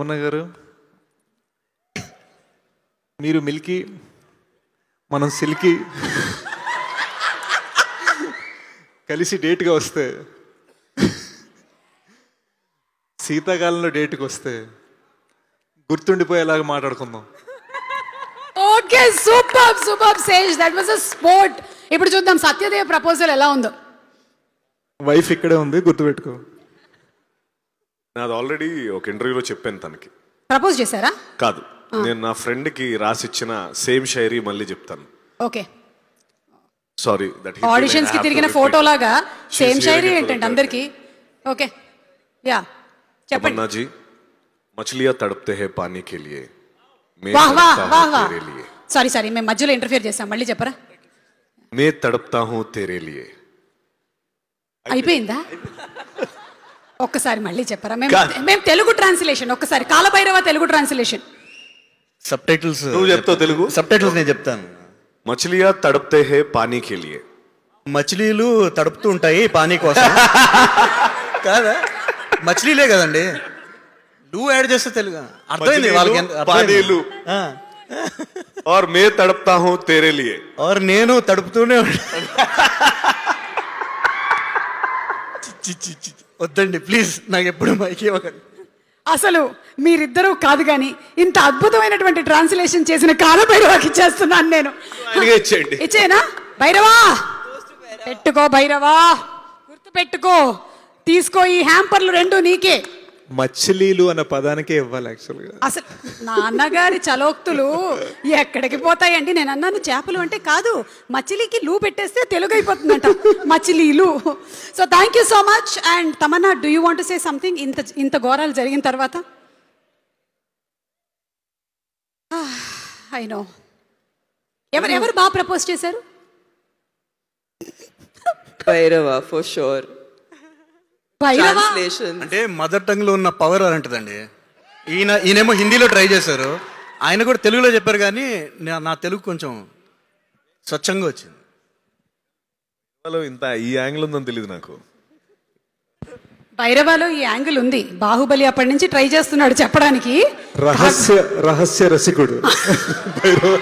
పద్మన్న గారు మీరు మిల్కీ మనం సిల్కీ కలిసి డేట్గా వస్తే శీతాకాలంలో డేట్కి వస్తే గుర్తుండిపోయేలాగా మాట్లాడుకుందాం okay super super say that was a sport ఇప్పుడు చూద్దాం సత్యదేవ్ ప్రపోజల్ ఎలా ఉందో వైఫ్ ఇక్కడే ఉంది గుర్తుపెట్టుకో నాది ఆల్రెడీ ఒక ఇంటర్వ్యూలో చెప్పాను తనకి ప్రపోజ్ చేశారా కాదు నేను నా ఫ్రెండ్ కి రాసిచ్చిన సేమ్ షైరీ మళ్ళీ చెప్తాను ఓకే సారీ దట్ ఆడిషన్స్ కి తిరిగిన ఫోటో లాగా సేమ్ షైరీ ఏంటంటే అందరికి ఓకే యా చెప్పండి నా జీ తడపతే హై పానీ కే के వాహ్ వాహ్ వాహ్ వాహ్ సారీ సారీ మేము మధ్యలో ఇంటర్ఫియర్ చేసాం మళ్ళీ చెప్పరా మే తడపతా హూ తేరే लिए అయిపోయిందా ఒక్కసారి మళ్ళీ చెప్పరా మేము మేము తెలుగు ట్రాన్స్లేషన్ ఒక్కసారి Kalabhairava Telugu translation subtitles నువ్వు చెప్తావు తెలుగు? సబ్ టైటిల్స్ నేను చెప్తాను मछलियां తడుపుతే హే పానీ కే लिए మచిలీలు తడుపుతూ ఉంటాయి పానీ కోసం కాదా మచిలీలే కదండి నువ్వు యాడ్ చేస్తే తెలుగు అర్థమైంది వాళ్ళకి పానీలు. ఆ. और मैं तड़पता हूं तेरे నేను తడుపుతూనే ఉంటా. చి- చి- చి- చి. వద్దండి ప్లీజ్ నాకు ఎప్పుడు మైక్ ఇవ్వకండి అసలు మీరిద్దరూ కాదు కానీ ఇంత అద్భుతమైనటువంటి ట్రాన్స్లేషన్ చేసిన కాల భైరవాకి ఇచ్చేస్తున్నాను నేను ఇచ్చేనా భైరవా పెట్టుకో భైరవా గుర్తు పెట్టుకో తీసుకో ఈ హ్యాంపర్లు రెండు నీకే మచ్చలీలు అన్న పదానికే ఇవ్వాలి యాక్చువల్గా అసలు నాన్నగారి చలోక్తులు ఎక్కడికి పోతాయండి నేను అన్నాను చేపలు అంటే కాదు మచిలీకి లూ పెట్టేస్తే తెలుగు అయిపోతుందంట మచిలీలు so thank you so much and Tamannaah do you want say something ఇంత ఇంత ఘోరాలు జరిగిన తర్వాత ఐ ah, నో ఎవరు ఎవరు బాగా ప్రపోజ్ చేశారు ఫర్ షూర్ అంటే మదర్ టంగ్ లో ఉన్న పవర్ అలాంటిదండి ఈయన ఈయనేమో హిందీలో ట్రై చేశారు ఆయన కూడా తెలుగులో చెప్పారు కానీ నా తెలుగు కొంచెం స్వచ్ఛంగా వచ్చింది ఇంత ఈ యాంగిల్ ఉందని తెలియదు నాకు భైరవాలో ఈ యాంగిల్ ఉంది బాహుబలి అప్పటి నుంచి ట్రై చేస్తున్నాడు చెప్పడానికి రహస్య రహస్య రసికుడు